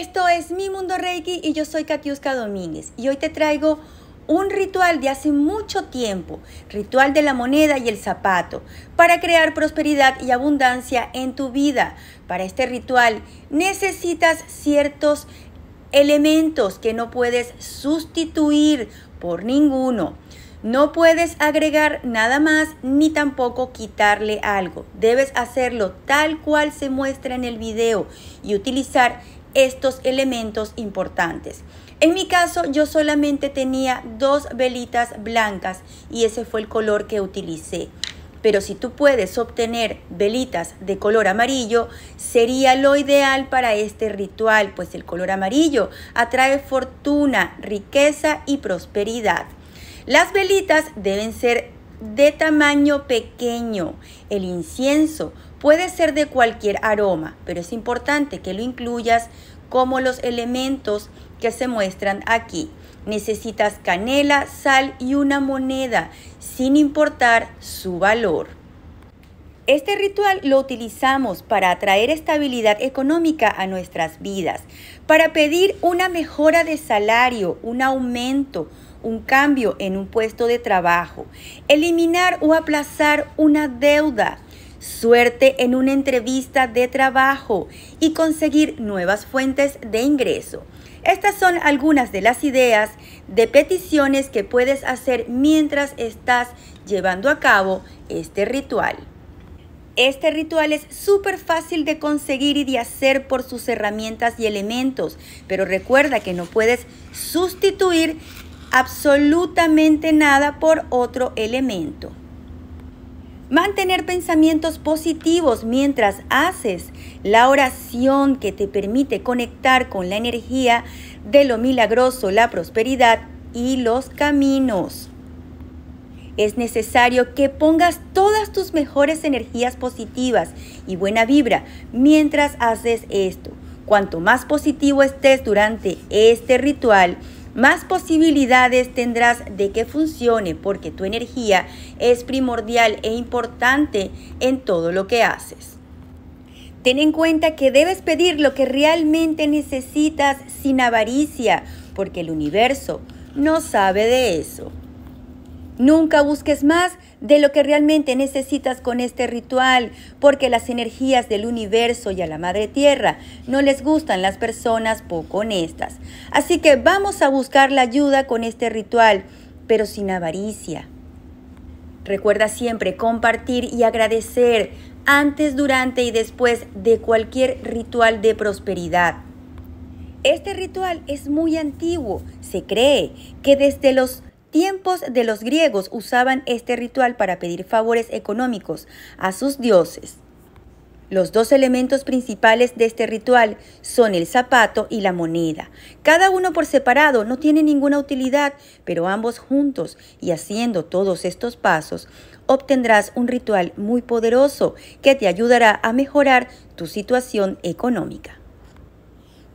Esto es Mi Mundo Reiki y yo soy Katiuska Domínguez y hoy te traigo un ritual de hace mucho tiempo, ritual de la moneda y el zapato, para crear prosperidad y abundancia en tu vida. Para este ritual necesitas ciertos elementos que no puedes sustituir por ninguno. No puedes agregar nada más ni tampoco quitarle algo. Debes hacerlo tal cual se muestra en el video y utilizar estos elementos importantes. En mi caso yo solamente tenía dos velitas blancas y ese fue el color que utilicé. Pero si tú puedes obtener velitas de color amarillo, sería lo ideal para este ritual, pues el color amarillo atrae fortuna, riqueza y prosperidad. Las velitas deben ser de tamaño pequeño. El incienso puede ser de cualquier aroma, pero es importante que lo incluyas como los elementos que se muestran aquí. Necesitas canela, sal y una moneda, sin importar su valor. Este ritual lo utilizamos para atraer estabilidad económica a nuestras vidas, para pedir una mejora de salario, un aumento, un cambio en un puesto de trabajo, eliminar o aplazar una deuda, suerte en una entrevista de trabajo y conseguir nuevas fuentes de ingreso. Estas son algunas de las ideas de peticiones que puedes hacer mientras estás llevando a cabo este ritual. Este ritual es súper fácil de conseguir y de hacer por sus herramientas y elementos, pero recuerda que no puedes sustituir absolutamente nada por otro elemento. Mantener pensamientos positivos mientras haces la oración que te permite conectar con la energía de lo milagroso, la prosperidad y los caminos es necesario que pongas todas tus mejores energías positivas y buena vibra mientras haces esto. Cuanto más positivo estés durante este ritual, más posibilidades tendrás de que funcione porque tu energía es primordial e importante en todo lo que haces. Ten en cuenta que debes pedir lo que realmente necesitas sin avaricia, porque el universo no sabe de eso. Nunca busques más de lo que realmente necesitas con este ritual, porque las energías del universo y a la madre tierra no les gustan las personas poco honestas. Así que vamos a buscar la ayuda con este ritual, pero sin avaricia. Recuerda siempre compartir y agradecer antes, durante y después de cualquier ritual de prosperidad. Este ritual es muy antiguo. Se cree que desde los tiempos de los griegos usaban este ritual para pedir favores económicos a sus dioses. Los dos elementos principales de este ritual son el zapato y la moneda. Cada uno por separado no tiene ninguna utilidad, pero ambos juntos y haciendo todos estos pasos, obtendrás un ritual muy poderoso que te ayudará a mejorar tu situación económica.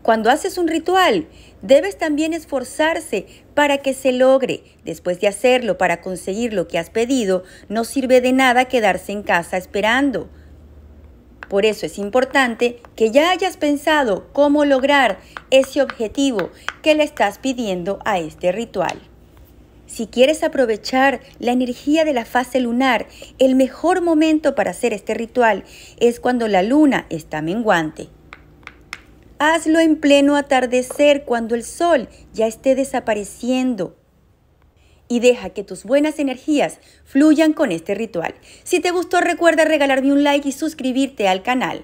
Cuando haces un ritual, debes también esforzarse para que se logre. Después de hacerlo para conseguir lo que has pedido, no sirve de nada quedarse en casa esperando. Por eso es importante que ya hayas pensado cómo lograr ese objetivo que le estás pidiendo a este ritual. Si quieres aprovechar la energía de la fase lunar, el mejor momento para hacer este ritual es cuando la luna está menguante. Hazlo en pleno atardecer cuando el sol ya esté desapareciendo. Y deja que tus buenas energías fluyan con este ritual. Si te gustó recuerda regalarme un like y suscribirte al canal.